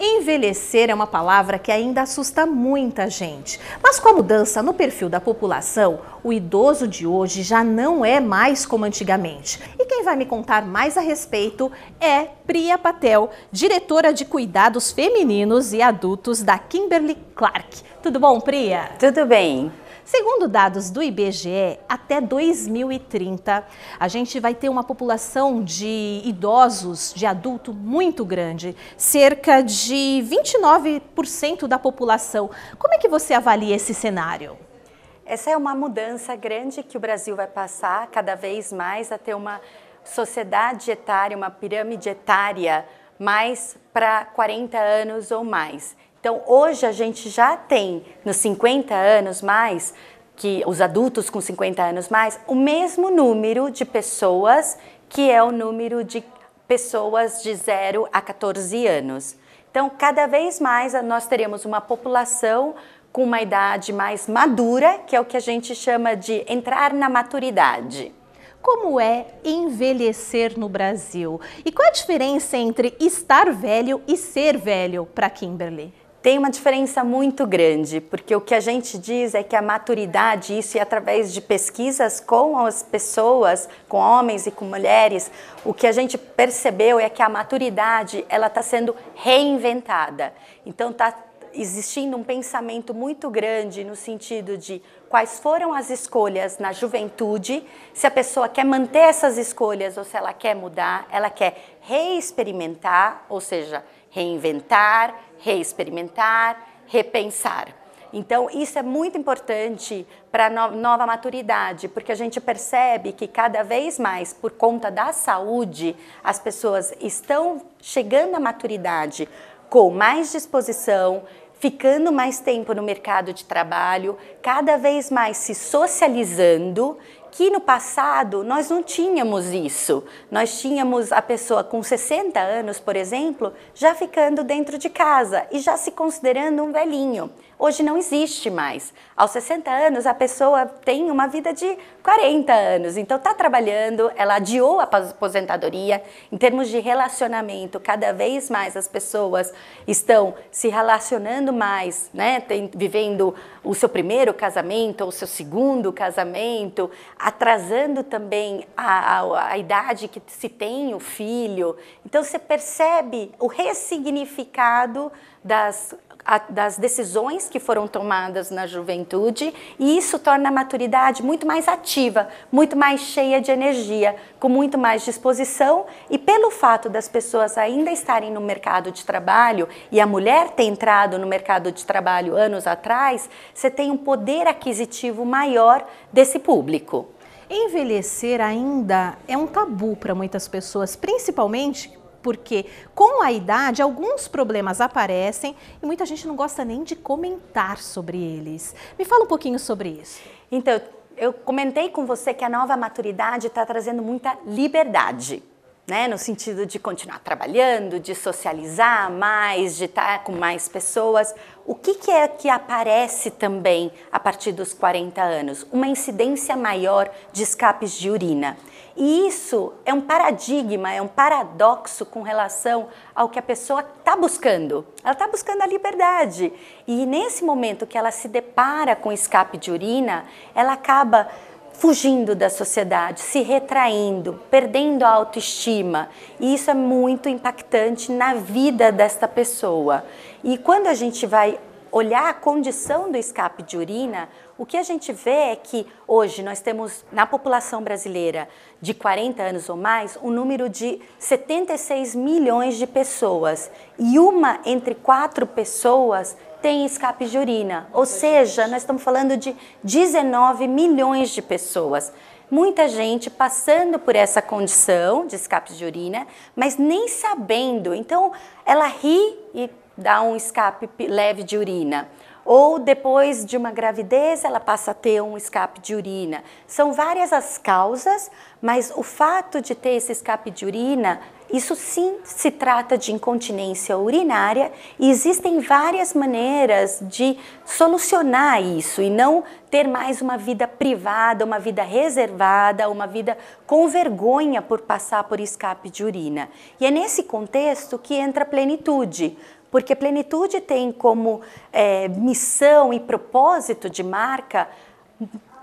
Envelhecer é uma palavra que ainda assusta muita gente, mas com a mudança no perfil da população, o idoso de hoje já não é mais como antigamente. E quem vai me contar mais a respeito é Priya Patel, diretora de cuidados femininos e adultos da Kimberly Clark. Tudo bom, Priya? Tudo bem. Segundo dados do IBGE, até 2030, a gente vai ter uma população de idosos, de adulto muito grande, cerca de 29% da população. Como é que você avalia esse cenário? Essa é uma mudança grande que o Brasil vai passar cada vez mais a ter uma sociedade etária, uma pirâmide etária mais para 40 anos ou mais. Então, hoje a gente já tem, nos 50 anos mais, que os adultos com 50 anos mais, o mesmo número de pessoas que é o número de pessoas de 0 a 14 anos. Então, cada vez mais nós teremos uma população com uma idade mais madura, que é o que a gente chama de entrar na maturidade. Como é envelhecer no Brasil? E qual a diferença entre estar velho e ser velho para Kimberly? Tem uma diferença muito grande, porque o que a gente diz é que a maturidade, isso é através de pesquisas com as pessoas, com homens e com mulheres, o que a gente percebeu é que a maturidade ela está sendo reinventada. Então está existindo um pensamento muito grande no sentido de quais foram as escolhas na juventude, se a pessoa quer manter essas escolhas ou se ela quer mudar, ela quer reexperimentar, ou seja, reinventar, reexperimentar, repensar. Então, isso é muito importante para a nova maturidade, porque a gente percebe que cada vez mais, por conta da saúde, as pessoas estão chegando à maturidade com mais disposição, ficando mais tempo no mercado de trabalho, cada vez mais se socializando, que no passado nós não tínhamos isso. Nós tínhamos a pessoa com 60 anos, por exemplo, já ficando dentro de casa e já se considerando um velhinho hoje não existe mais. Aos 60 anos, a pessoa tem uma vida de 40 anos, então está trabalhando, ela adiou a aposentadoria. Em termos de relacionamento, cada vez mais as pessoas estão se relacionando mais, né? Tem, vivendo o seu primeiro casamento, ou o seu segundo casamento, atrasando também a, a, a idade que se tem o filho. Então você percebe o ressignificado das a, das decisões que foram tomadas na juventude, e isso torna a maturidade muito mais ativa, muito mais cheia de energia, com muito mais disposição, e pelo fato das pessoas ainda estarem no mercado de trabalho e a mulher ter entrado no mercado de trabalho anos atrás, você tem um poder aquisitivo maior desse público. Envelhecer ainda é um tabu para muitas pessoas, principalmente porque com a idade alguns problemas aparecem e muita gente não gosta nem de comentar sobre eles. Me fala um pouquinho sobre isso. Então, eu comentei com você que a nova maturidade está trazendo muita liberdade. Né, no sentido de continuar trabalhando, de socializar mais, de estar tá com mais pessoas. O que, que é que aparece também a partir dos 40 anos? Uma incidência maior de escapes de urina. E isso é um paradigma, é um paradoxo com relação ao que a pessoa está buscando. Ela está buscando a liberdade. E nesse momento que ela se depara com escape de urina, ela acaba fugindo da sociedade, se retraindo, perdendo a autoestima. E isso é muito impactante na vida desta pessoa. E quando a gente vai olhar a condição do escape de urina, o que a gente vê é que hoje nós temos na população brasileira de 40 anos ou mais um número de 76 milhões de pessoas e uma entre quatro pessoas tem escape de urina, ou seja, nós estamos falando de 19 milhões de pessoas muita gente passando por essa condição de escape de urina, mas nem sabendo. Então, ela ri e dá um escape leve de urina. Ou depois de uma gravidez, ela passa a ter um escape de urina. São várias as causas, mas o fato de ter esse escape de urina, isso sim se trata de incontinência urinária e existem várias maneiras de solucionar isso e não ter mais uma vida privada, uma vida reservada, uma vida com vergonha por passar por escape de urina. E é nesse contexto que entra a plenitude. Porque plenitude tem como é, missão e propósito de marca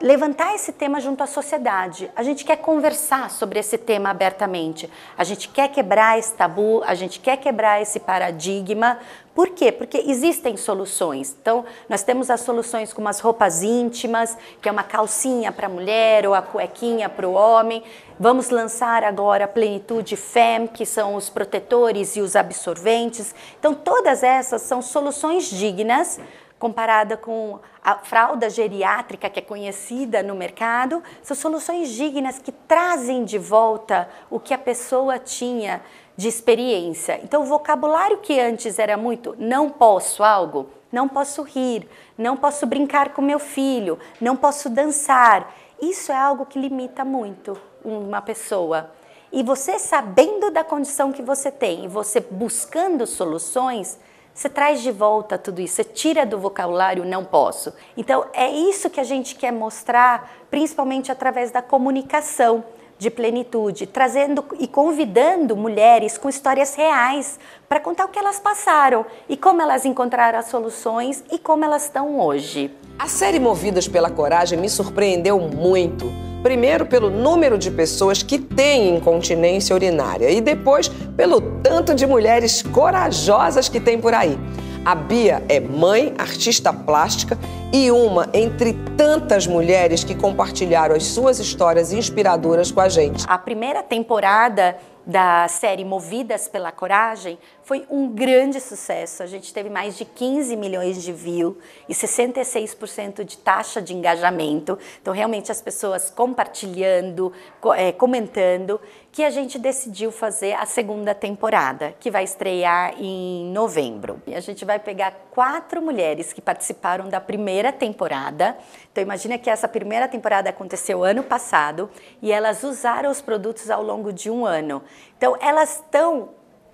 levantar esse tema junto à sociedade. A gente quer conversar sobre esse tema abertamente. A gente quer quebrar esse tabu, a gente quer quebrar esse paradigma. Por quê? Porque existem soluções. Então, nós temos as soluções como as roupas íntimas, que é uma calcinha para a mulher ou a cuequinha para o homem. Vamos lançar agora a Plenitude FEM, que são os protetores e os absorventes. Então, todas essas são soluções dignas comparada com a fralda geriátrica que é conhecida no mercado, são soluções dignas que trazem de volta o que a pessoa tinha de experiência. Então, o vocabulário que antes era muito não posso algo, não posso rir, não posso brincar com meu filho, não posso dançar. Isso é algo que limita muito uma pessoa. E você sabendo da condição que você tem e você buscando soluções, você traz de volta tudo isso, você tira do vocabulário não posso. Então é isso que a gente quer mostrar, principalmente através da comunicação de plenitude, trazendo e convidando mulheres com histórias reais para contar o que elas passaram e como elas encontraram as soluções e como elas estão hoje. A série Movidas pela Coragem me surpreendeu muito Primeiro, pelo número de pessoas que têm incontinência urinária e depois pelo tanto de mulheres corajosas que tem por aí. A Bia é mãe, artista plástica e uma entre tantas mulheres que compartilharam as suas histórias inspiradoras com a gente. A primeira temporada da série Movidas pela Coragem foi um grande sucesso. A gente teve mais de 15 milhões de views e 66% de taxa de engajamento. Então, realmente, as pessoas compartilhando, eh, comentando, que a gente decidiu fazer a segunda temporada, que vai estrear em novembro. E a gente vai pegar quatro mulheres que participaram da primeira primeira temporada. Então imagina que essa primeira temporada aconteceu ano passado e elas usaram os produtos ao longo de um ano. Então elas estão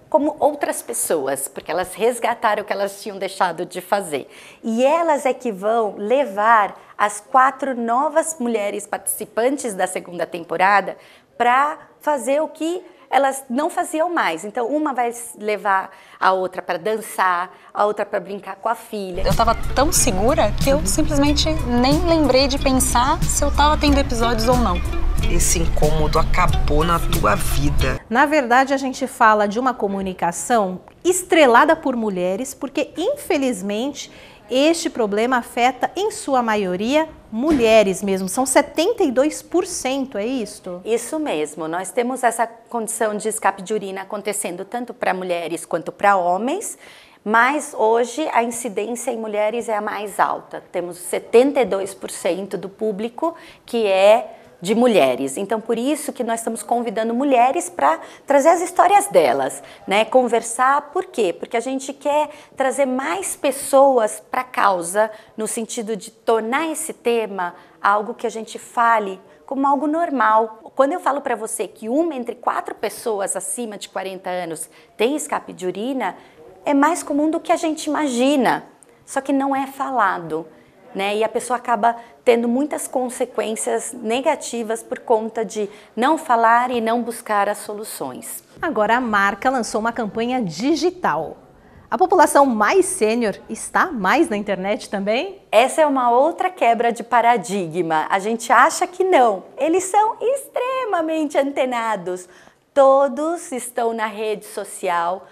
como outras pessoas, porque elas resgataram o que elas tinham deixado de fazer. E elas é que vão levar as quatro novas mulheres participantes da segunda temporada para fazer o que elas não faziam mais. Então, uma vai levar a outra para dançar, a outra para brincar com a filha. Eu estava tão segura que eu simplesmente nem lembrei de pensar se eu estava tendo episódios ou não. Esse incômodo acabou na tua vida. Na verdade, a gente fala de uma comunicação estrelada por mulheres, porque infelizmente este problema afeta, em sua maioria, mulheres mesmo. São 72%, é isto? Isso mesmo. Nós temos essa condição de escape de urina acontecendo tanto para mulheres quanto para homens. Mas hoje a incidência em mulheres é a mais alta. Temos 72% do público que é de mulheres. Então, por isso que nós estamos convidando mulheres para trazer as histórias delas, né? Conversar, por quê? Porque a gente quer trazer mais pessoas para a causa, no sentido de tornar esse tema algo que a gente fale como algo normal. Quando eu falo para você que uma entre quatro pessoas acima de 40 anos tem escape de urina, é mais comum do que a gente imagina, só que não é falado né? E a pessoa acaba tendo muitas consequências negativas por conta de não falar e não buscar as soluções. Agora a marca lançou uma campanha digital. A população mais sênior está mais na internet também? Essa é uma outra quebra de paradigma. A gente acha que não. Eles são extremamente antenados. Todos estão na rede social,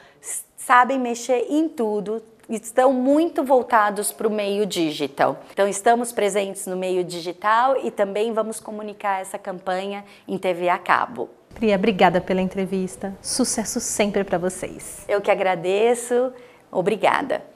sabem mexer em tudo, estão muito voltados para o meio digital. Então, estamos presentes no meio digital e também vamos comunicar essa campanha em TV a cabo. Priya, obrigada pela entrevista. Sucesso sempre para vocês. Eu que agradeço. Obrigada.